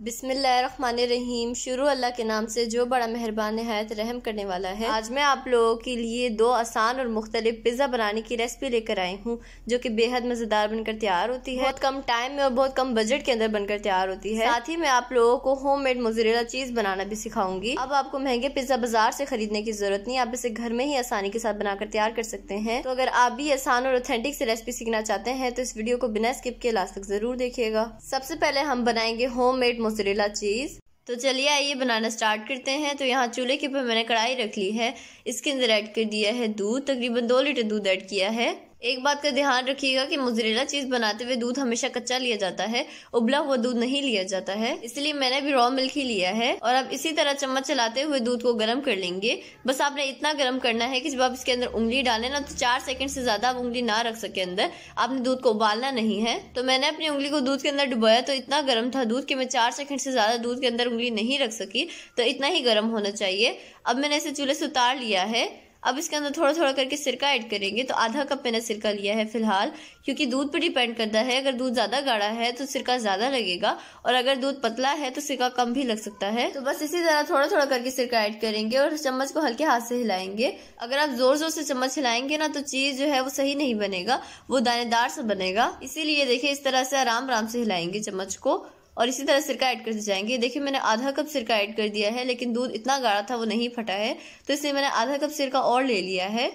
बिसमीम शुरू अल्लाह के नाम से जो बड़ा मेहरबान नहायत रहम करने वाला है आज मैं आप लोगों के लिए दो आसान और मुख्तलिफ पिज़्ज़ा बनाने की रेसिपी लेकर आई हूँ जो कि बेहद मज़ेदार बनकर तैयार होती है बहुत कम टाइम में और बहुत कम बजट के अंदर बनकर तैयार होती है साथ ही मैं आप लोगों को होम मेड मोजरेला चीज़ बनाना भी सिखाऊंगी अब आपको महंगे पिज़्ज़ा बाजार से खरीदने की जरूरत नहीं आप इसे घर में ही आसानी के साथ बनाकर तैयार कर सकते हैं तो अगर आप भी आसान और ऑथेंटिक से रेसिपी सीखना चाहते हैं तो इस वीडियो को बिना स्किप के लास्ट तक जरूर देखिएगा सबसे पहले हम बनाएंगे होम मेड मोसरेला चीज़ तो चलिए आइए बनाना स्टार्ट करते हैं तो यहाँ चूल्हे के ऊपर मैंने कढ़ाई रख ली है इसके अंदर ऐड कर दिया है दूध तकरीबन दो लीटर दूध ऐड किया है एक बात का ध्यान रखिएगा कि मुजरेला चीज बनाते हुए दूध हमेशा कच्चा लिया जाता है उबला हुआ दूध नहीं लिया जाता है इसलिए मैंने भी रॉ मिल्क ही लिया है और अब इसी तरह चम्मच चलाते हुए दूध को गर्म कर लेंगे बस आपने इतना गर्म करना है कि जब आप इसके अंदर उंगली डालें ना तो चार सेकंड से ज्यादा आप उंगली ना रख सके अंदर आपने दूध को उबालना नहीं है तो मैंने अपनी उंगली को दूध के अंदर डुबाया तो इतना गर्म था दूध कि मैं चार सेकंड से ज्यादा दूध के अंदर उंगली नहीं रख सकी तो इतना ही गर्म होना चाहिए अब मैंने इसे चूल्हे से उतार लिया है अब इसके अंदर थोड़ा थोड़ा करके सिरका ऐड करेंगे तो आधा कप मैंने सिरका लिया है फिलहाल क्योंकि दूध पर डिपेंड करता है अगर दूध ज़्यादा गाढ़ा है तो सिरका ज़्यादा लगेगा और अगर दूध पतला है तो सिरका कम भी लग सकता है तो बस इसी तरह थोड़ा थोड़ा करके सिरका ऐड करेंगे और चम्मच को हल्के हाथ से हिलाएंगे अगर आप ज़ोर ज़ोर से चम्मच हिलाएंगे ना तो चीज़ जो है वो सही नहीं बनेगा वो दानेदार से बनेगा इसीलिए देखिये इस तरह से आराम आराम से हिलाएंगे चम्मच को और इसी तरह सिरका ऐड करते जाएंगे देखिए मैंने आधा कप सिरका ऐड कर दिया है लेकिन दूध इतना गाढ़ा था वो नहीं फटा है तो इसलिए मैंने आधा कप सिरका और ले लिया है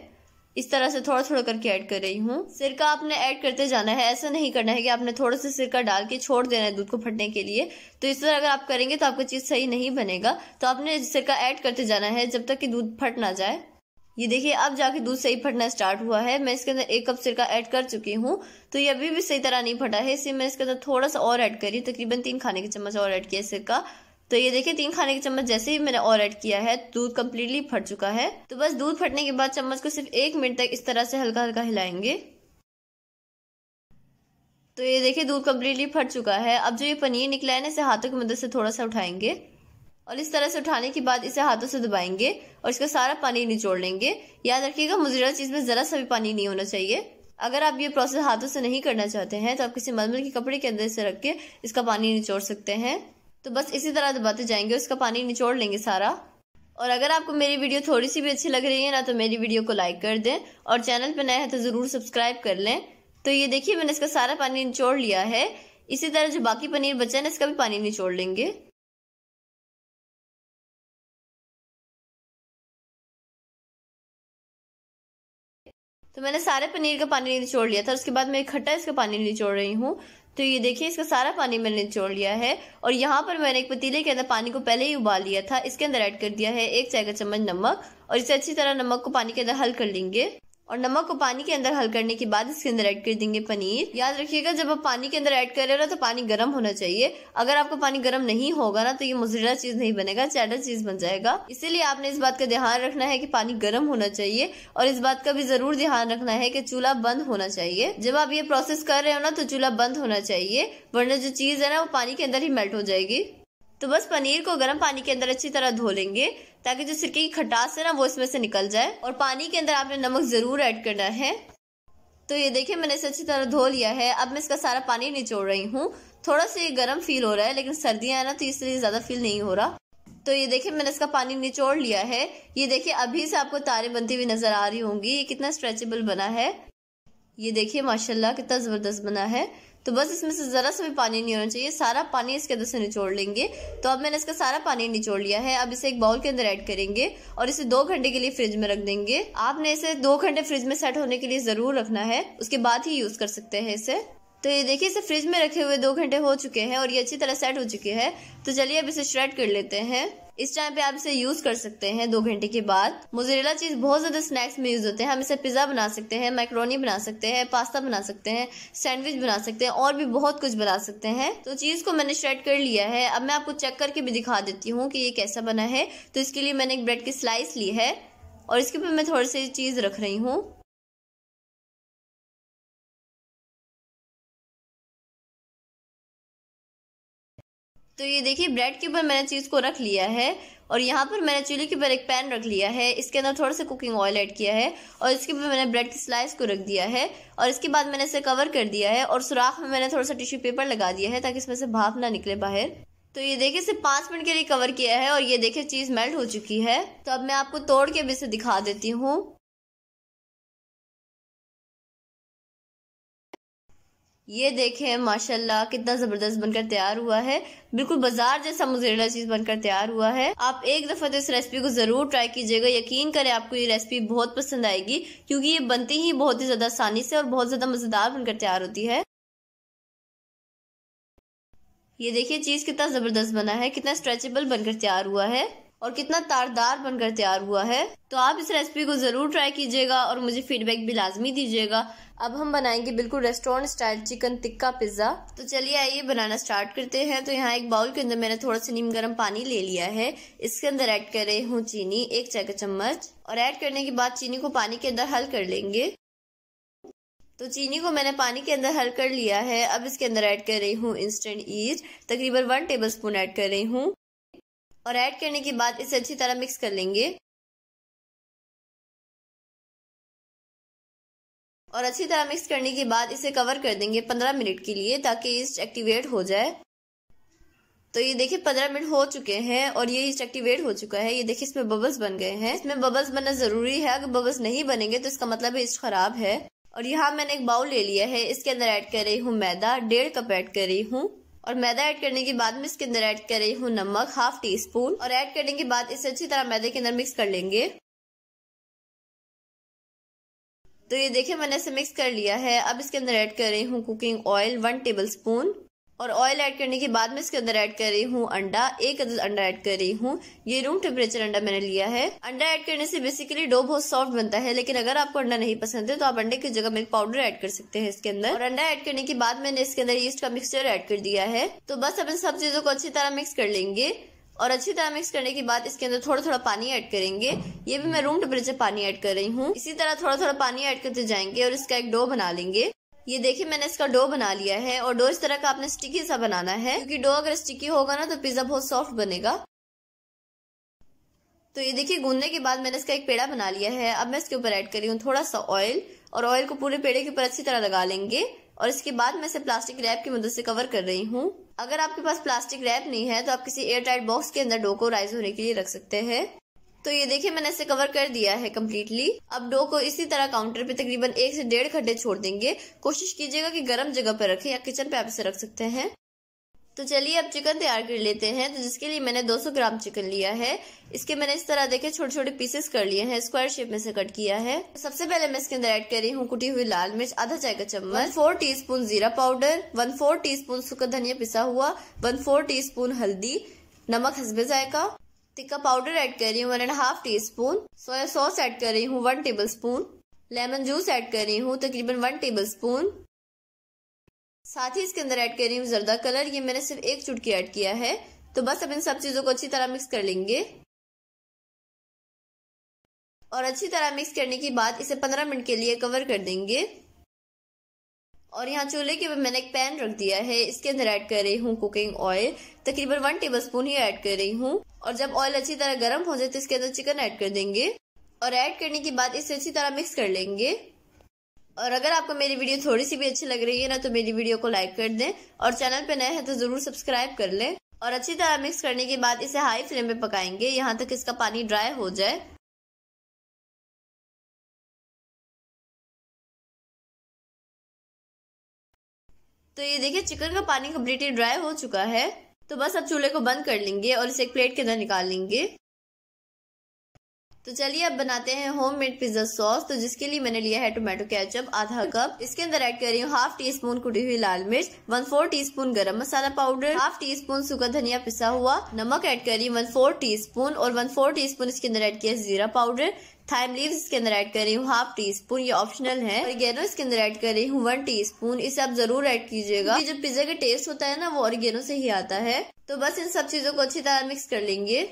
इस तरह से थोड़ा थोड़ा करके ऐड कर रही हूँ सिरका आपने ऐड करते जाना है ऐसा नहीं करना है कि आपने थोड़ा सा सिरका डाल के छोड़ देना है दूध को फटने के लिए तो इस तरह अगर आप करेंगे तो आपका चीज़ सही नहीं बनेगा तो आपने सिरका ऐड करते जाना है जब तक कि दूध फट ना जाए ये देखिए अब जाके दूध सही फटना स्टार्ट हुआ है मैं इसके अंदर एक कप सिरका ऐड कर चुकी हूँ तो ये अभी भी सही तरह नहीं फटा है इसलिए मैं इसके अंदर थोड़ा सा और ऐड करी तकरीबन तीन खाने के चम्मच और ऐड किया सिरका तो ये देखिए तीन खाने के चम्मच जैसे ही मैंने और ऐड किया है दूध कम्प्लीटली फट चुका है तो बस दूध फटने के बाद चम्मच को सिर्फ एक मिनट तक इस तरह से हल्का हल्का हिलाएंगे तो ये देखिए दूध कम्प्लीटली फट चुका है अब जो ये पनीर निकला है ना इसे हाथों की मदद से थोड़ा सा उठाएंगे और इस तरह से उठाने के बाद इसे हाथों से दबाएंगे और इसका सारा पानी निचोड़ लेंगे याद रखिएगा मुजरा चीज में जरा सा भी पानी नहीं होना चाहिए अगर आप ये प्रोसेस हाथों से नहीं करना चाहते हैं तो आप किसी मलमल के कपड़े के अंदर से रख के इसका पानी निचोड़ सकते हैं तो बस इसी तरह दबाते जाएंगे उसका पानी निचोड़ लेंगे सारा और अगर आपको मेरी वीडियो थोड़ी सी भी अच्छी लग रही है ना तो मेरी वीडियो को लाइक कर दें और चैनल पर नया है तो ज़रूर सब्सक्राइब कर लें तो ये देखिए मैंने इसका सारा पानी निचोड़ लिया है इसी तरह जो बाकी पनीर बचा है ना इसका भी पानी निचोड़ लेंगे तो मैंने सारे पनीर का पानी निचोड़ लिया था उसके बाद मैं खट्टा इसका पानी निचोड़ रही हूँ तो ये देखिए इसका सारा पानी मैंने निचोड़ लिया है और यहाँ पर मैंने एक पतीले के अंदर पानी को पहले ही उबाल लिया था इसके अंदर ऐड कर दिया है एक चाय का चम्मच नमक और इसे अच्छी तरह नमक को पानी के अंदर हल कर लेंगे और नमक को पानी के अंदर हल करने के बाद इसके अंदर ऐड कर देंगे पनीर याद रखिएगा जब आप पानी के अंदर ऐड कर रहे हो तो पानी गर्म होना चाहिए अगर आपका पानी गर्म नहीं होगा ना तो ये मुजरा चीज नहीं बनेगा चैडर चीज बन जाएगा इसीलिए आपने इस बात का ध्यान रखना है कि पानी गर्म होना चाहिए और इस बात का भी जरूर ध्यान रखना है कि चूल्हा बंद होना चाहिए जब आप ये प्रोसेस कर रहे हो ना तो चूल्हा बंद होना चाहिए वरना जो चीज है ना वो पानी के अंदर ही मेल्ट हो जाएगी तो बस पनीर को गर्म पानी के अंदर अच्छी तरह धो लेंगे ताकि जो सिरके की खटास है ना वो इसमें से निकल जाए और पानी के अंदर आपने नमक ज़रूर ऐड करना है तो ये देखिए मैंने इसे अच्छी तरह धो लिया है अब मैं इसका सारा पानी निचोड़ रही हूँ थोड़ा सा ये गर्म फील हो रहा है लेकिन सर्दियाँ है ना तो इसलिए ज़्यादा फील नहीं हो रहा तो ये देखिए मैंने इसका पानी निचोड़ लिया है ये देखिए अभी से आपको तारे बनती हुई नजर आ रही होंगी ये कितना स्ट्रेचेबल बना है ये देखिए माशाल्लाह कितना जबरदस्त बना है तो बस इसमें से ज़रा सा भी पानी नहीं होना चाहिए सारा पानी इसके अंदर से निचोड़ लेंगे तो अब मैंने इसका सारा पानी निचोड़ लिया है अब इसे एक बाउल के अंदर ऐड करेंगे और इसे दो घंटे के लिए फ्रिज में रख देंगे आपने इसे दो घंटे फ्रिज में सेट होने के लिए ज़रूर रखना है उसके बाद ही यूज़ कर सकते हैं इसे तो ये देखिए इसे फ्रिज में रखे हुए दो घंटे हो चुके हैं और ये अच्छी तरह सेट हो चुके हैं तो चलिए अब इसे श्रेड कर लेते हैं इस टाइम पे आप इसे यूज कर सकते हैं दो घंटे के बाद मोजरेला चीज बहुत ज्यादा स्नैक्स में यूज होते हैं हम इसे पिज्जा बना सकते हैं मैक्रोनी बना सकते हैं पास्ता बना सकते हैं सैंडविच बना सकते हैं और भी बहुत कुछ बना सकते हैं तो चीज को मैंने श्रेड कर लिया है अब मैं आपको चेक करके भी दिखा देती हूँ कि ये कैसा बना है तो इसके लिए मैंने एक ब्रेड की स्लाइस ली है और इसके ऊपर मैं थोड़ी सी चीज रख रही हूँ तो ये देखिए ब्रेड के ऊपर मैंने चीज़ को रख लिया है और यहाँ पर मैंने चूल्हे के ऊपर एक पैन रख लिया है इसके अंदर थोड़ा सा कुकिंग ऑयल ऐड किया है और इसके ऊपर मैंने ब्रेड की स्लाइस को रख दिया है और इसके बाद मैंने इसे कवर कर दिया है और सुराख में मैंने थोड़ा सा टिश्यू पेपर लगा दिया है ताकि इसमें से भाप ना निकले बाहर तो ये देखिए इसे पाँच मिनट के लिए कवर किया है और ये देखिए चीज़ मेल्ट हो चुकी है तो अब मैं आपको तोड़ के अभी इसे दिखा देती हूँ ये देखें माशाल्लाह कितना जबरदस्त बनकर तैयार हुआ है बिल्कुल बाजार जैसा मुजरेला चीज बनकर तैयार हुआ है आप एक दफा तो इस रेसिपी को जरूर ट्राई कीजिएगा यकीन करें आपको ये रेसिपी बहुत पसंद आएगी क्योंकि ये बनती ही बहुत ही ज्यादा आसानी से और बहुत ज्यादा मजेदार बनकर तैयार होती है ये देखिए चीज कितना जबरदस्त बना है कितना स्ट्रेचेबल बनकर तैयार हुआ है और कितना तारदार बनकर तैयार हुआ है तो आप इस रेसिपी को ज़रूर ट्राई कीजिएगा और मुझे फीडबैक भी लाजमी दीजिएगा अब हम बनाएंगे बिल्कुल restaurant style chicken tikka pizza तो चलिए आइए बनाना स्टार्ट करते हैं तो यहाँ एक बाउल के अंदर मैंने थोड़ा सा नीम गर्म पानी ले लिया है इसके अंदर एड कर रही हूँ चीनी एक चाय का चम्मच और एड करने के बाद चीनी को पानी के अंदर हल कर लेंगे तो चीनी को मैंने पानी के अंदर हल कर लिया है अब इसके अंदर ऐड कर रही हूँ इंस्टेंट ईस्ट तकरीबन वन टेबल स्पून ऐड कर रही हूँ और ऐड करने के बाद इसे अच्छी तरह मिक्स कर लेंगे और अच्छी तरह मिक्स करने के बाद इसे कवर कर देंगे पंद्रह मिनट के लिए ताकि ईस्ट एक्टिवेट हो जाए तो ये देखिए पंद्रह मिनट हो चुके हैं और ये ईस्ट एक्टिवेट हो चुका है ये देखिए इसमें बबल्स बन गए हैं इसमें बबल्स बनना जरूरी है अगर बबल्स नहीं बनेंगे तो इसका मतलब ईस्ट खराब है और यहाँ मैंने एक बाउल ले लिया है इसके अंदर ऐड कर रही हूँ मैदा डेढ़ कप ऐड कर रही हूँ और मैदा ऐड करने के बाद मैं इसके अंदर ऐड कर रही हूँ नमक हाफ टी स्पून और ऐड करने के बाद इसे अच्छी तरह मैदे के अंदर मिक्स कर लेंगे तो ये देखिए मैंने इसे मिक्स कर लिया है अब इसके अंदर ऐड कर रही हूँ cooking oil one tablespoon और ऑयल ऐड करने के बाद मैं इसके अंदर ऐड कर रही हूँ अंडा एक अदर अंडा ऐड कर रही हूँ ये रूम टेम्परेचर अंडा मैंने लिया है अंडा ऐड करने से बेसिकली डो बहुत सॉफ्ट बनता है लेकिन अगर आपको अंडा नहीं पसंद है तो आप अंडे की जगह मिल्क पाउडर ऐड कर सकते हैं इसके अंदर और अंडा ऐड करने के बाद मैंने इसके अंदर ईस्ट का मिक्सचर ऐड कर दिया है तो बस अब इन सब चीजों को अच्छी तरह मिक्स कर लेंगे और अच्छी तरह मिक्स करने के बाद इसके अंदर थोड़ा थोड़ा पानी ऐड करेंगे ये भी मैं रूम टेम्परेचर पानी ऐड कर रही हूँ इसी तरह थोड़ा थोड़ा पानी ऐड करते जाएंगे और इसका एक डो बना लेंगे ये देखिए मैंने इसका डो बना लिया है और डो इस तरह का आपने स्टिकी सा बनाना है क्योंकि डो अगर स्टिकी होगा ना तो पिज्जा बहुत सॉफ्ट बनेगा तो ये देखिए गूंदने के बाद मैंने इसका एक पेड़ा बना लिया है अब मैं इसके ऊपर ऐड करी हूँ थोड़ा सा ऑयल और ऑयल को पूरे पेड़े के ऊपर अच्छी तरह लगा लेंगे और इसके बाद मैं इसे प्लास्टिक रैप की मदद से कवर कर रही हूँ अगर आपके पास प्लास्टिक रैप नहीं है तो आप किसी एयर टाइट बॉक्स के अंदर डो को राइज होने के लिए रख सकते हैं तो ये देखिए मैंने इसे कवर कर दिया है कम्प्लीटली अब डो को इसी तरह काउंटर पे तकरीबन एक से डेढ़ घंटे छोड़ देंगे कोशिश कीजिएगा कि गर्म जगह पर रखें या किचन पे आप इसे रख सकते हैं तो चलिए अब चिकन तैयार कर लेते हैं तो जिसके लिए मैंने 200 ग्राम चिकन लिया है इसके मैंने इस तरह देखे छोटे छोटे पीसेस कर लिए हैं स्क्वायर शेप में से कट किया है सबसे पहले मैं इसके अंदर ऐड कर रही हूँ कुटी हुई लाल मिर्च आधा चाय का चम्मच फोर टी स्पून जीरा powder one four teaspoon सूखा धनिया पिसा हुआ वन फोर टी स्पून हल्दी नमक हसबे जायका टिक्का पाउडर ऐड कर रही हूँ one and half teaspoon soya sauce add कर रही हूँ one tablespoon lemon juice add कर रही हूँ तकरीबन वन टेबल स्पून साथ ही इसके अंदर ऐड कर रही हूँ जर्दा कलर ये मैंने सिर्फ एक चुटकी ऐड किया है तो बस अब इन सब चीज़ों को अच्छी तरह मिक्स कर लेंगे और अच्छी तरह मिक्स करने के बाद इसे पंद्रह मिनट के लिए कवर कर देंगे और यहाँ चूल्हे के ऊपर मैंने एक पैन रख दिया है इसके अंदर ऐड कर रही हूँ कुकिंग ऑयल तकरीबन वन टेबल स्पून ही ऐड कर रही हूँ और जब ऑयल अच्छी तरह गर्म हो जाए तो इसके अंदर चिकन ऐड कर देंगे और ऐड करने के बाद इसे अच्छी तरह मिक्स कर लेंगे और अगर आपको मेरी वीडियो थोड़ी सी भी अच्छी लग रही है ना तो मेरी वीडियो को लाइक कर दें और चैनल पे नए हैं तो जरूर सब्सक्राइब कर लें और अच्छी तरह मिक्स करने के बाद इसे हाई फ्लेम पे पकाएंगे यहाँ तक इसका पानी ड्राई हो जाए तो ये देखिए चिकन का पानी कम्प्लीटली ड्राई हो चुका है तो बस अब चूल्हे को बंद कर लेंगे और इसे एक प्लेट के अंदर निकाल लेंगे तो चलिए अब बनाते हैं होम मेड पिज्जा सॉस तो जिसके लिए मैंने लिया है टोमेटो केचप आधा कप इसके अंदर ऐड कर रही हूँ हाफ टी स्पून कुटी हुई लाल मिर्च वन फोर टी स्पून गर्म मसाला पाउडर हाफ टी स्पून सूखा धनिया पिसा हुआ नमक ऐड कर रही हूँ वन फोर टी स्पून और वन फोर टी स्पून इसके अंदर ऐड किया जीरा पाउडर थाइम लीव इसके अंदर ऐड कर रही हूँ हाफ टी स्पून ये ऑप्शनल है ऑरिगेनो इसके अंदर ऐड कर रही हूँ वन टी स्पून इसे आप जरूर ऐड कीजिएगा जो पिज्जा का टेस्ट होता है ना वो ऑरिगेनो से ही आता है तो बस इन सब चीजों को अच्छी तरह मिक्स कर लेंगे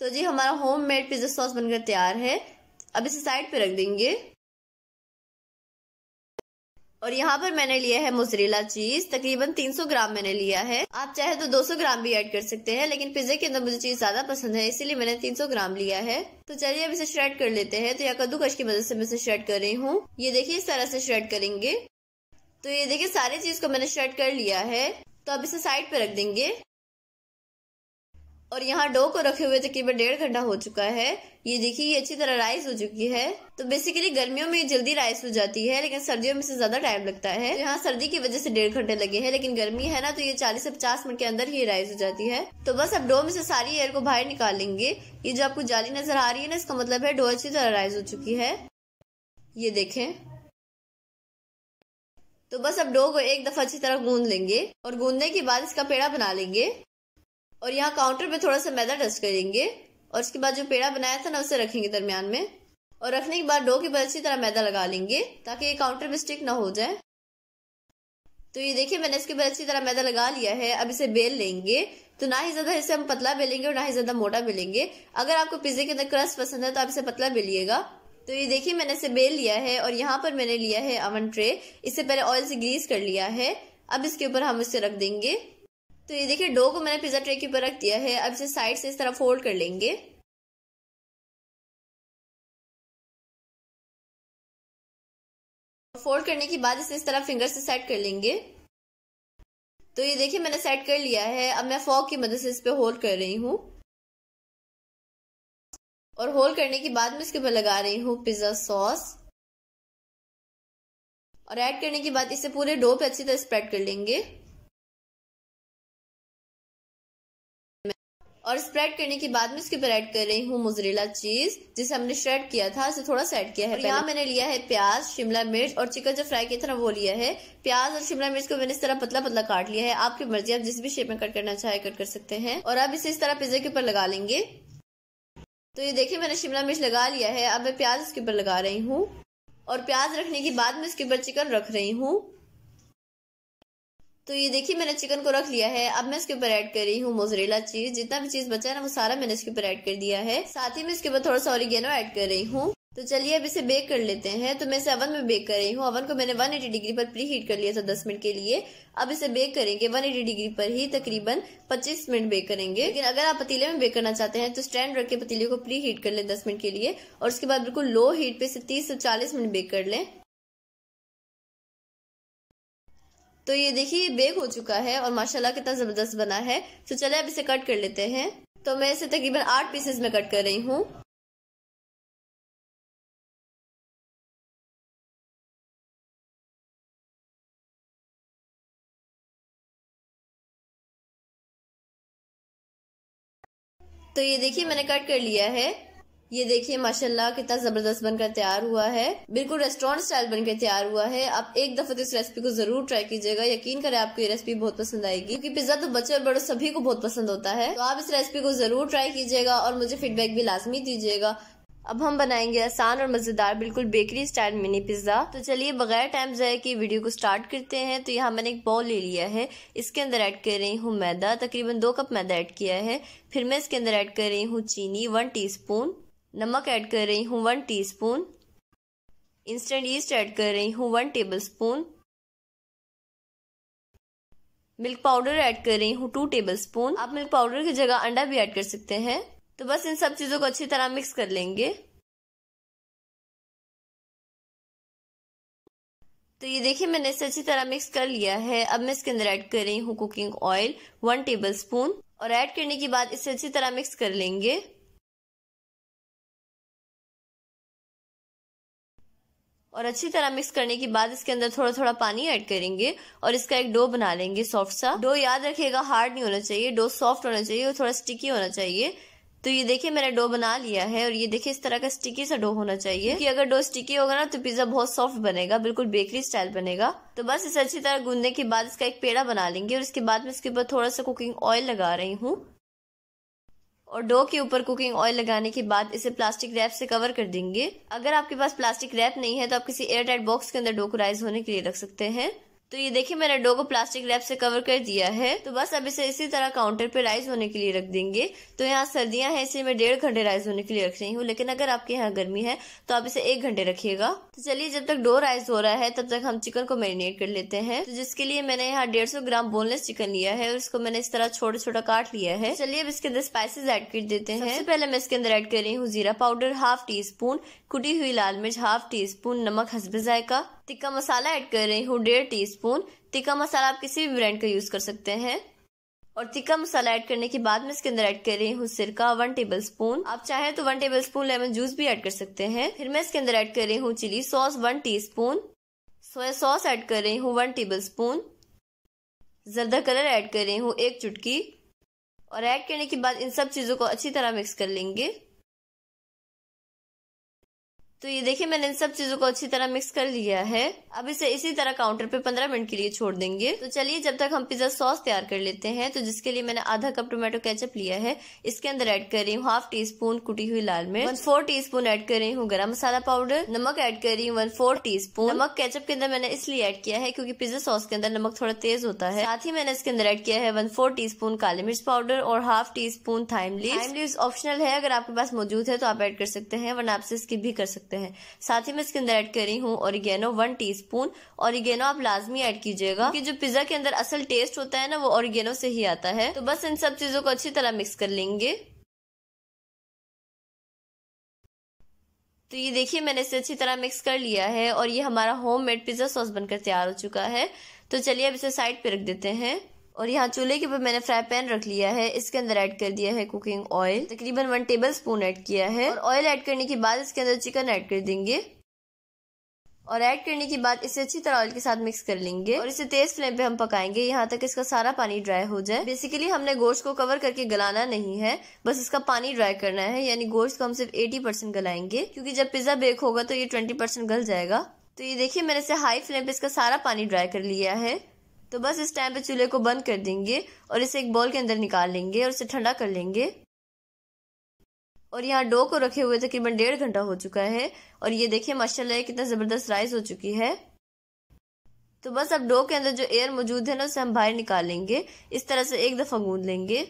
तो जी हमारा होम मेड पिज्जा सॉस बनकर तैयार है अब इसे साइड पे रख देंगे और यहाँ पर मैंने लिया है मोजरेला चीज तकरीबन 300 ग्राम मैंने लिया है आप चाहे तो 200 ग्राम भी ऐड कर सकते हैं लेकिन पिज्जे के अंदर मुझे चीज ज्यादा पसंद है इसीलिए मैंने 300 ग्राम लिया है तो चलिए अब इसे श्रेड कर लेते हैं तो यहाँ कद्दूकश की मदद से मैं इसे श्रेड कर रही हूँ ये देखिए इस तरह से श्रेड करेंगे तो ये देखिये सारी चीज को मैंने श्रेड कर लिया है तो अब इसे साइड पे रख देंगे और यहाँ डो को रखे हुए तकरीबन डेढ़ घंटा हो चुका है ये देखिए ये अच्छी तरह राइस हो चुकी है तो बेसिकली गर्मियों में जल्दी राइस हो जाती है लेकिन सर्दियों में से ज्यादा टाइम लगता है यहाँ सर्दी की वजह से डेढ़ घंटे लगे हैं लेकिन गर्मी है ना तो ये चालीस से पचास मिनट के अंदर ही राइस हो जाती है तो बस अब डो में से सारी एयर को बाहर निकालेंगे ये जो आपको जाली नजर आ रही है ना इसका मतलब है डो अच्छी तरह राइस हो चुकी है ये देखे तो बस अब डो को एक दफा अच्छी तरह गूंद लेंगे और गूंदने के बाद इसका पेड़ा बना लेंगे और यहाँ काउंटर पे थोड़ा सा मैदा डस्ट करेंगे और उसके बाद जो पेड़ा बनाया था ना उसे रखेंगे दरमियान में और रखने के बाद डो के बल अच्छी तरह मैदा लगा लेंगे ताकि ये काउंटर पे स्टिक ना हो जाए तो ये देखिए मैंने इसके ऊपर अच्छी तरह मैदा लगा लिया है अब इसे बेल लेंगे तो ना ही ज्यादा इसे हम पतला बेलेंगे और ना ही ज्यादा मोटा बेलेंगे अगर आपको पिज्जे के अंदर क्रस्ट पसंद है तो आप इसे पतला बेलिएगा तो ये देखिए मैंने इसे बेल लिया है और यहाँ पर मैंने लिया है अवन ट्रे इसे पहले ऑयल से ग्रीस कर लिया है अब इसके ऊपर हम इसे रख देंगे तो ये देखिए डो को मैंने पिज़्ज़ा ट्रे के ऊपर रख दिया है अब इसे साइड से इस तरह फोल्ड कर लेंगे फोल्ड करने के बाद इसे इस तरह फिंगर से सेट कर लेंगे तो ये देखिए मैंने सेट कर लिया है अब मैं फॉक की मदद से इस पर होल्ड कर रही हूँ और होल्ड करने के बाद मैं इसके ऊपर लगा रही हूँ पिज्ज़ा सॉस और ऐड करने के बाद इसे पूरे डो पे अच्छी तरह स्प्रेड कर लेंगे और स्प्रेड करने के बाद में इसके ऊपर ऐड कर रही हूँ मुजरेला चीज जिसे हमने श्रेड किया था इसे थोड़ा सा एड किया है यहाँ मैंने लिया है प्याज शिमला मिर्च और चिकन जो फ्राई किया था ना वो लिया है प्याज और शिमला मिर्च को मैंने इस तरह पतला पतला काट लिया है आपकी मर्जी आप जिस भी शेप में कट करना चाहे कट कर सकते हैं और अब इसे इस तरह पिज्जे के ऊपर लगा लेंगे तो ये देखिये मैंने शिमला मिर्च लगा लिया है अब मैं प्याज इसके ऊपर लगा रही हूँ और प्याज रखने के बाद में इसके ऊपर चिकन रख रही हूँ तो ये देखिए मैंने चिकन को रख लिया है अब मैं इसके ऊपर ऐड कर रही हूँ मोजरेला चीज जितना भी चीज बचा है ना वो सारा मैंने इसके ऊपर ऐड कर दिया है साथ ही मैं इसके ऊपर थोड़ा सा ऑरिगेनो ऐड कर रही हूँ तो चलिए अब इसे बेक कर लेते हैं तो मैं इसे अवन में बेक कर रही हूँ अवन को मैंने 180 डिग्री पर प्री हीट कर लिया था 10 मिनट के लिए अब इसे बेक करेंगे 180 डिग्री पर ही तकरीबन 25 मिनट बेक करेंगे लेकिन अगर आप पतीले में बेक करना चाहते हैं तो स्टैंड रख के पतीले को प्री हीट कर लें दस मिनट के लिए और उसके बाद बिल्कुल लो हीट पे इसे तीस से चालीस मिनट बेक कर लें तो ये देखिए ये बेक हो चुका है और माशाल्लाह कितना जबरदस्त बना है तो चले अब इसे कट कर लेते हैं तो मैं इसे तकरीबन आठ पीसेस में कट कर रही हूँ तो ये देखिए मैंने कट कर लिया है ये देखिए माशाल्लाह कितना जबरदस्त बनकर तैयार हुआ है बिल्कुल रेस्टोरेंट स्टाइल बनकर तैयार हुआ है आप एक दफा तो इस रेसिपी को जरूर ट्राई कीजिएगा यकीन करें आपको ये रेसिपी बहुत पसंद आएगी क्योंकि पिज्जा तो बच्चे और बड़े सभी को बहुत पसंद होता है तो आप इस रेसिपी को जरूर ट्राई कीजिएगा और मुझे फीडबैक भी लाजमी दीजिएगा अब हम बनाएंगे आसान और मज़ेदार बिल्कुल बेकरी स्टाइल मिनी पिज़्ज़ा तो चलिए बगैर टाइम जाए की वीडियो को स्टार्ट करते हैं तो यहाँ मैंने एक बॉल ले लिया है इसके अंदर ऐड कर रही हूँ मैदा तकरीबन दो कप मैदा ऐड किया है फिर मैं इसके अंदर ऐड कर रही हूँ चीनी वन टीस्पून नमक ऐड कर रही हूँ one teaspoon instant yeast add कर रही हूँ one tablespoon milk powder add कर रही हूँ टू टेबल स्पून आप मिल्क पाउडर की जगह अंडा भी ऐड कर सकते हैं तो बस इन सब चीज़ों को अच्छी तरह मिक्स कर लेंगे तो ये देखिए मैंने इसे अच्छी तरह मिक्स कर लिया है अब मैं इसके अंदर ऐड कर रही हूँ cooking oil one tablespoon और ऐड करने के बाद इसे अच्छी तरह मिक्स कर लेंगे और अच्छी तरह मिक्स करने के बाद इसके अंदर थोड़ा थोड़ा पानी ऐड करेंगे और इसका एक डो बना लेंगे सॉफ्ट सा डो याद रखिएगा हार्ड नहीं होना चाहिए डो सॉफ्ट होना चाहिए और थोड़ा स्टिकी होना चाहिए तो ये देखिए मैंने डो बना लिया है और ये देखिए इस तरह का स्टिकी सा डो होना चाहिए कि अगर डो स्टिकी होगा ना तो पिज्जा बहुत सॉफ्ट बनेगा बिल्कुल बेकरी स्टाइल बनेगा तो बस इसे अच्छी तरह गूंदने के बाद इसका एक पेड़ा बना लेंगे और इसके बाद मैं इसके ऊपर थोड़ा सा कुकिंग ऑयल लगा रही हूँ और डो के ऊपर कुकिंग ऑयल लगाने के बाद इसे प्लास्टिक रैप से कवर कर देंगे अगर आपके पास प्लास्टिक रैप नहीं है तो आप किसी एयर टाइट बॉक्स के अंदर डो को राइज होने के लिए रख सकते हैं तो ये देखिए मैंने डो को प्लास्टिक रैप से कवर कर दिया है तो बस अब इसे इसी तरह काउंटर पे राइस होने के लिए रख देंगे तो यहाँ सर्दियां हैं इसलिए मैं डेढ़ घंटे राइस होने के लिए रख रही हूँ लेकिन अगर आपके यहाँ गर्मी है तो आप इसे एक घंटे रखिएगा तो चलिए जब तक डो राइस हो रहा है तब तक हम चिकन को मेरीनेट कर लेते हैं तो जिसके लिए मैंने यहाँ डेढ़ सौ ग्राम बोनलेस चिकन लिया है और इसको मैंने इस तरह छोटा छोटा काट लिया है चलिए अब इसके अंदर स्पाइसिस एड कर देते हैं सबसे पहले मैं इसके अंदर एड कर रही हूँ जीरा पाउडर हाफ टी स्पून कुटी हुई लाल मिर्च हाफ टी स्पून नमक हसबे जायका तिक्का मसाला ऐड कर रही हूँ डेढ़ टी स्पून तिक्का मसाला आप किसी भी ब्रांड का यूज कर सकते हैं और तिक्का मसाला ऐड करने के बाद मैं इसके अंदर ऐड कर रही हूँ सिरका वन टेबल स्पून आप चाहे तो one tablespoon lemon juice भी ऐड कर सकते हैं फिर मैं इसके अंदर ऐड कर रही हूँ chilli sauce one teaspoon soya sauce add कर रही हूँ वन टेबल स्पून जर्दा कलर ऐड कर रही हूँ एक चुटकी और ऐड करने के बाद इन सब चीज़ों को अच्छी तरह मिक्स कर लेंगे तो ये देखिए मैंने इन सब चीजों को अच्छी तरह मिक्स कर लिया है अब इसे इसी तरह काउंटर पे 15 मिनट के लिए छोड़ देंगे तो चलिए जब तक हम पिज्जा सॉस तैयार कर लेते हैं तो जिसके लिए मैंने आधा कप टोमेटो केचप लिया है इसके अंदर ऐड कर रही हूँ हाफ टी स्पून कुटी हुई लाल मिर्च one four teaspoon add कर रही हूँ गरम मसाला पाउडर नमक एड कर रही हूँ वन फोर टी स्पून नमक केचप के अंदर मैंने इसलिए एड किया है क्योंकि पिज्जा सॉस के अंदर नमक थोड़ा तेज होता है साथ ही मैंने इसके अंदर एड किया है वन फोर टी स्पून काली मिर्च पाउडर और half teaspoon thyme leave thyme leave optional है अगर आपके पास मौजूद है तो आप एड कर सकते हैं वन आप इसकी स्किप भी कर सकते हैं सकते हैं साथ ही मैं इसके अंदर ऐड कर रही हूँ oregano one teaspoon oregano आप लाजमी ऐड कीजिएगा क्योंकि जो पिज्जा के अंदर असल टेस्ट होता है ना वो ऑरिगेनो से ही आता है तो बस इन सब चीजों को अच्छी तरह मिक्स कर लेंगे तो ये देखिए मैंने इसे अच्छी तरह मिक्स कर लिया है और ये हमारा होम मेड पिज्जा सॉस बनकर तैयार हो चुका है तो चलिए अब इसे साइड पे रख देते हैं और यहाँ चूल्हे के ऊपर मैंने फ्राई पैन रख लिया है इसके अंदर ऐड कर दिया है कुकिंग ऑयल तकरीबन वन टेबल स्पून ऐड किया है और ऑयल ऐड करने के बाद इसके अंदर चिकन ऐड कर देंगे और ऐड करने के बाद इसे अच्छी तरह ऑयल के साथ मिक्स कर लेंगे और इसे तेज फ्लेम पे हम पकाएंगे यहाँ तक इसका सारा पानी ड्राई हो जाए बेसिकली हमने गोश्त को कवर करके गलाना नहीं है बस इसका पानी ड्राई करना है यानी गोश्त को हम सिर्फ एटी परसेंट गलाएंगे क्योंकि जब पिज्जा बेक होगा तो ये ट्वेंटी परसेंट गल जाएगा तो ये देखिए मैंने इसे हाई फ्लेम पे इसका सारा पानी ड्राई कर लिया है तो बस इस टाइम पे चूल्हे को बंद कर देंगे और इसे एक बॉल के अंदर निकाल लेंगे और इसे ठंडा कर लेंगे और यहाँ डो को रखे हुए तकरीबन डेढ़ घंटा हो चुका है और ये देखिए माशाल्लाह कितना ज़बरदस्त राइस हो चुकी है तो बस अब डो के अंदर जो एयर मौजूद है ना उसे हम बाहर निकाल लेंगे इस तरह से एक दफ़ा गूंद लेंगे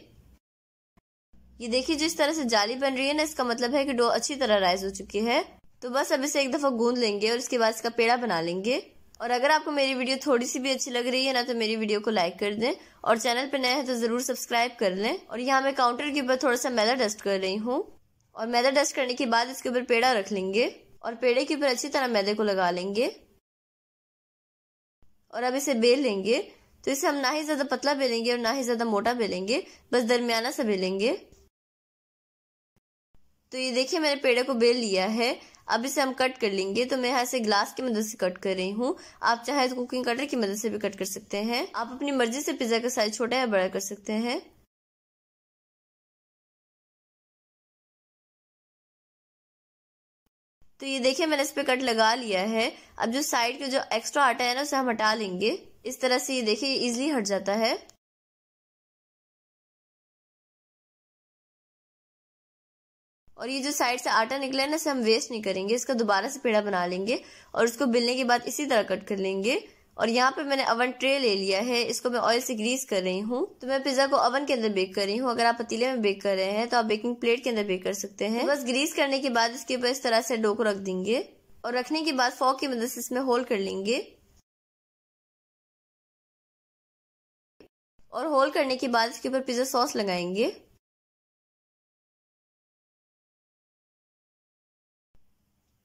ये देखिए जिस तरह से जाली बन रही है ना इसका मतलब है कि डो अच्छी तरह राइस हो चुकी है तो बस अब इसे एक दफ़ा गूंद लेंगे और इसके बाद इसका पेड़ा बना लेंगे और अगर आपको मेरी वीडियो थोड़ी सी भी अच्छी लग रही है ना तो मेरी वीडियो को लाइक कर दें और चैनल पर नए हैं तो ज़रूर सब्सक्राइब कर लें और यहाँ मैं काउंटर के ऊपर थोड़ा सा मैदा डस्ट कर रही हूँ और मैदा डस्ट करने के बाद इसके ऊपर पेड़ा रख लेंगे और पेड़े के ऊपर अच्छी तरह मैदे को लगा लेंगे और अब इसे बेल लेंगे तो इसे हम ना ही ज़्यादा पतला बेलेंगे और ना ही ज़्यादा मोटा बेलेंगे बस दरमियाना सा बेलेंगे तो ये देखिए मैंने पेड़े को बेल लिया है अब इसे हम कट कर लेंगे तो मैं यहाँ से ग्लास की मदद से कट कर रही हूँ आप चाहे तो कुकिंग कटर की मदद से भी कट कर सकते हैं आप अपनी मर्जी से पिज्जा का साइज छोटा या बड़ा कर सकते हैं तो ये देखिए मैंने इस पे कट लगा लिया है अब जो साइड के जो एक्स्ट्रा आटा है ना उसे हम हटा लेंगे इस तरह से ये देखिए इजिली हट जाता है और ये जो साइड से आटा निकला है ना इसे हम वेस्ट नहीं करेंगे इसका दोबारा से पेड़ा बना लेंगे और उसको बिलने के बाद इसी तरह कट कर लेंगे और यहाँ पे मैंने अवन ट्रे ले लिया है इसको मैं ऑयल से ग्रीस कर रही हूँ तो मैं पिज्जा को अवन के अंदर बेक कर रही हूँ अगर आप पतीले में बेक कर रहे हैं तो आप बेकिंग प्लेट के अंदर बेक कर सकते हैं बस ग्रीस करने के बाद इसके ऊपर इस तरह से डो को रख देंगे और रखने के बाद फॉक की मदद से इसमें होल कर लेंगे और होल करने के बाद इसके ऊपर पिज्जा सॉस लगाएंगे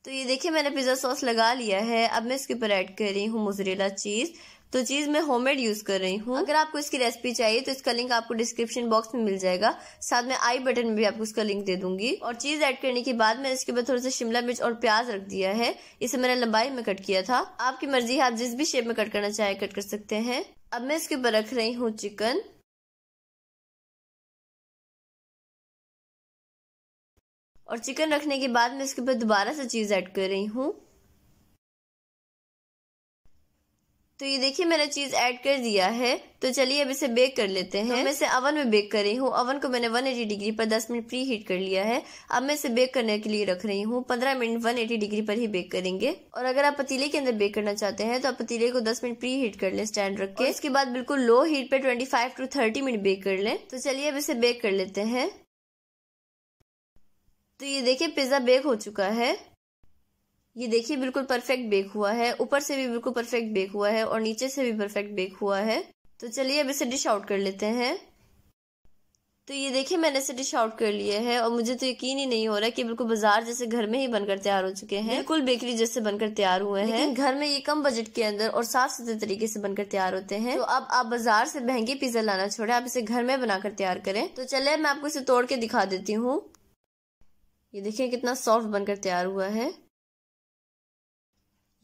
तो ये देखिए मैंने पिज़्ज़ा सॉस लगा लिया है अब मैं इसके ऊपर ऐड कर रही हूँ मोजरेला चीज़ तो चीज़ मैं होममेड यूज़ कर रही हूँ अगर आपको इसकी रेसिपी चाहिए तो इसका लिंक आपको डिस्क्रिप्शन बॉक्स में मिल जाएगा साथ में आई बटन में भी आपको इसका लिंक दे दूंगी और चीज़ ऐड करने के बाद मैंने इसके ऊपर थोड़ा सा शिमला मिर्च और प्याज रख दिया है इसे मैंने लंबाई में कट किया था आपकी मर्जी है आप जिस भी शेप में कट करना चाहे कट कर सकते हैं अब मैं इसके ऊपर रख रही हूँ चिकन और चिकन रखने के बाद मैं इसके ऊपर दोबारा से चीज़ ऐड कर रही हूँ तो ये देखिए मैंने चीज़ ऐड कर दिया है तो चलिए अब इसे बेक कर लेते तो हैं तो मैं इसे अवन में बेक कर रही हूँ अवन को मैंने 180 डिग्री पर 10 मिनट प्री हीट कर लिया है अब मैं इसे बेक करने के लिए रख रही हूँ 15 मिनट 180 डिग्री पर ही बेक करेंगे और अगर आप पतीले के अंदर बेक करना चाहते हैं तो आप पतीले को दस मिनट प्री हीट कर लें स्टैंड रख के इसके बाद बिल्कुल लो हीट पर twenty to thirty minute bake कर लें तो चलिए अब इसे बेक कर लेते हैं तो ये देखिए पिज्ज़ा बेक हो चुका है ये देखिए बिल्कुल परफेक्ट बेक हुआ है ऊपर से भी बिल्कुल परफेक्ट बेक हुआ है और नीचे से भी परफेक्ट बेक हुआ है तो चलिए अब इसे डिश आउट कर लेते हैं तो ये देखिए मैंने इसे डिश आउट कर लिया है और मुझे तो यकीन ही नहीं हो रहा कि बिल्कुल बाजार जैसे घर में ही बनकर तैयार हो चुके हैं बिल्कुल बेकरी जैसे बनकर तैयार हुए हैं घर में ये कम बजट के अंदर और साफ सुथरे तरीके से बनकर तैयार होते हैं तो अब आप बाजार से महंगे पिज्जा लाना छोड़े आप इसे घर में बनाकर तैयार करें तो चले मैं आपको इसे तोड़ के दिखा देती हूँ ये देखिए कितना सॉफ्ट बनकर तैयार हुआ है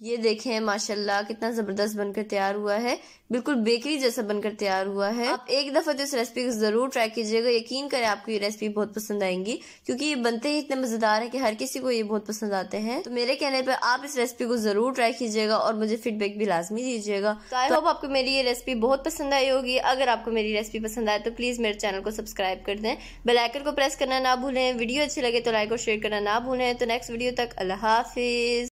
ये देखें माशाल्लाह कितना जबरदस्त बनकर तैयार हुआ है बिल्कुल बेकरी जैसा बनकर तैयार हुआ है आप एक दफा तो इस रेसिपी को जरूर ट्राई कीजिएगा यकीन करें आपको ये रेसिपी बहुत पसंद आएंगी क्योंकि ये बनते ही इतने मजेदार है कि हर किसी को ये बहुत पसंद आते हैं तो मेरे कहने पर आप इस रेसिपी को जरूर ट्राई कीजिएगा और मुझे फीडबैक भी लाजमी दीजिएगा तो आई होप आपको मेरी ये रेसिपी बहुत पसंद आई होगी अगर आपको मेरी रेसिपी पसंद आए तो प्लीज मेरे चैनल को सब्सक्राइब कर दें बेलाइकन को प्रेस करना ना भूलें वीडियो अच्छी लगे तो लाइक और शेयर करना ना भूलें तो नेक्स्ट वीडियो तक अल्लाह हाफिज